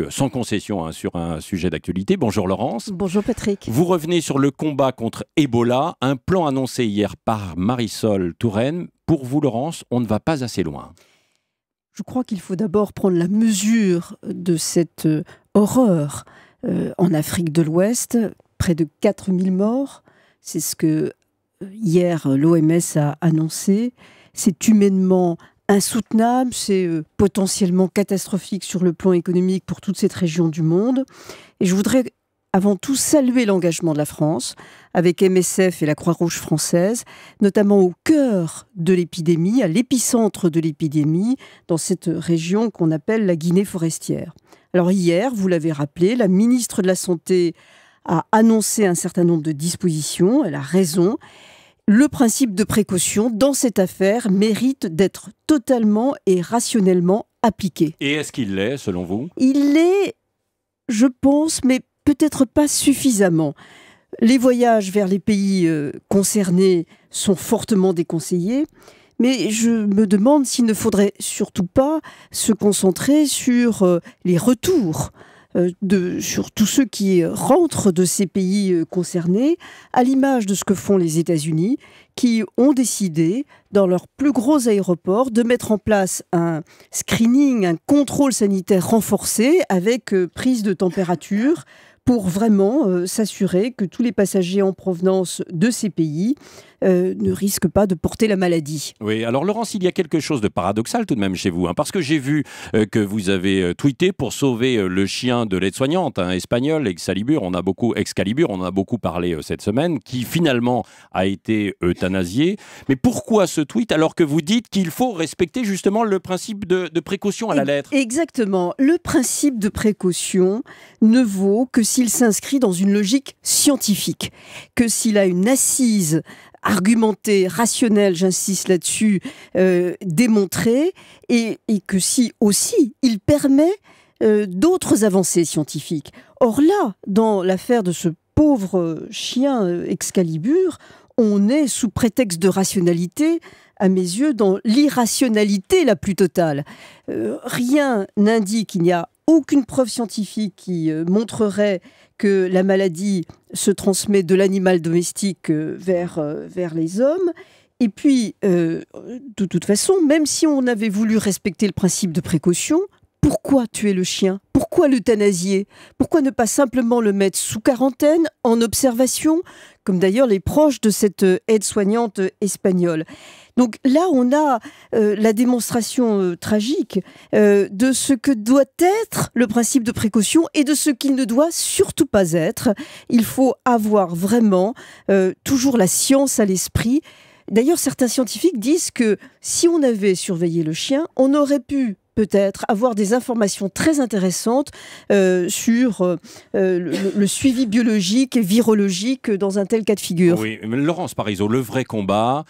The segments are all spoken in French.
Euh, sans concession hein, sur un sujet d'actualité. Bonjour Laurence. Bonjour Patrick. Vous revenez sur le combat contre Ebola, un plan annoncé hier par Marisol Touraine. Pour vous Laurence, on ne va pas assez loin. Je crois qu'il faut d'abord prendre la mesure de cette euh, horreur euh, en Afrique de l'Ouest, près de 4000 morts. C'est ce que hier l'OMS a annoncé. C'est humainement insoutenable, c'est euh, potentiellement catastrophique sur le plan économique pour toute cette région du monde. Et je voudrais avant tout saluer l'engagement de la France avec MSF et la Croix-Rouge française, notamment au cœur de l'épidémie, à l'épicentre de l'épidémie, dans cette région qu'on appelle la Guinée forestière. Alors hier, vous l'avez rappelé, la ministre de la Santé a annoncé un certain nombre de dispositions, elle a raison, le principe de précaution dans cette affaire mérite d'être totalement et rationnellement appliqué. Et est-ce qu'il l'est, selon vous Il l'est, je pense, mais peut-être pas suffisamment. Les voyages vers les pays euh, concernés sont fortement déconseillés, mais je me demande s'il ne faudrait surtout pas se concentrer sur euh, les retours euh, de, sur tous ceux qui rentrent de ces pays euh, concernés, à l'image de ce que font les États-Unis qui ont décidé, dans leurs plus gros aéroports, de mettre en place un screening, un contrôle sanitaire renforcé avec euh, prise de température pour vraiment euh, s'assurer que tous les passagers en provenance de ces pays euh, ne risquent pas de porter la maladie. Oui, alors Laurence, il y a quelque chose de paradoxal tout de même chez vous, hein, parce que j'ai vu que vous avez tweeté pour sauver le chien de l'aide-soignante hein, espagnole, Excalibur, on a beaucoup, Excalibur, on a beaucoup parlé cette semaine, qui finalement a été mais pourquoi ce tweet alors que vous dites qu'il faut respecter justement le principe de, précaution à la lettre Exactement. Le principe de précaution ne vaut que s'il s'inscrit dans une logique scientifique, que s'il a une assise argumentée, rationnelle, j'insiste là-dessus, euh, démontrée, et, que si aussi il permet euh, d'autres avancées scientifiques. Or là, dans l'affaire de ce pauvre chien euh, Excalibur, on est, sous prétexte de rationalité, à mes yeux, dans l'irrationalité la plus totale. Euh, rien n'indique qu'il n'y a aucune preuve scientifique qui euh, montrerait que la maladie se transmet de l'animal domestique euh, vers, vers les hommes. Et puis, de toute façon, même si on avait voulu respecter le principe de précaution, pourquoi tuer le chien Pourquoi l'euthanasier Pourquoi ne pas simplement le mettre sous quarantaine, en observation, comme d'ailleurs les proches de cette euh, aide-soignante euh, espagnole Donc là, on a euh, la démonstration tragique de ce que doit être le principe de précaution et de ce qu'il ne doit surtout pas être. Il faut avoir vraiment toujours la science à l'esprit. D'ailleurs, certains scientifiques disent que si on avait surveillé le chien, on aurait pu peut-être avoir des informations très intéressantes euh, sur euh, euh, le, suivi biologique et virologique dans un tel cas de figure. Oui, Laurence Parisot, le vrai combat,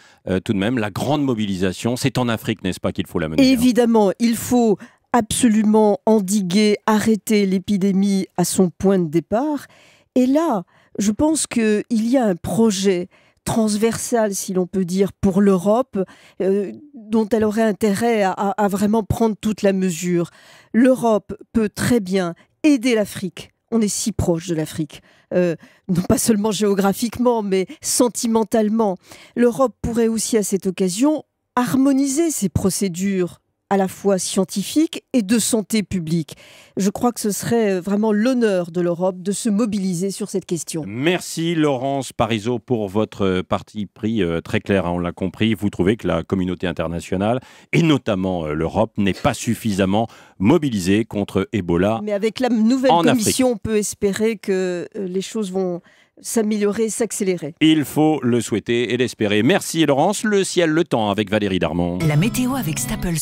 tout de même, la grande mobilisation, c'est en Afrique, n'est-ce pas, qu'il faut la mener hein Évidemment, il faut absolument endiguer, arrêter l'épidémie à son point de départ. Et là, je pense qu'il y a un projet transversale, si l'on peut dire, pour l'Europe, euh, dont elle aurait intérêt à, vraiment prendre toute la mesure. L'Europe peut très bien aider l'Afrique on est si proche de l'Afrique, euh, non pas seulement géographiquement, mais sentimentalement. L'Europe pourrait aussi à cette occasion harmoniser ses procédures à la fois scientifique et de santé publique. Je crois que ce serait euh, vraiment l'honneur de l'Europe de se mobiliser sur cette question. Merci Laurence Parisot pour votre euh, parti pris euh, très clair, hein, on l'a compris. Vous trouvez que la communauté internationale, et notamment l'Europe, n'est pas suffisamment mobilisée contre Ebola. Mais avec la nouvelle commission, on peut espérer que les choses vont s'améliorer, s'accélérer. Il faut le souhaiter et l'espérer. Merci Laurence. Le ciel, le temps avec Valérie Darmon. La météo avec Staples.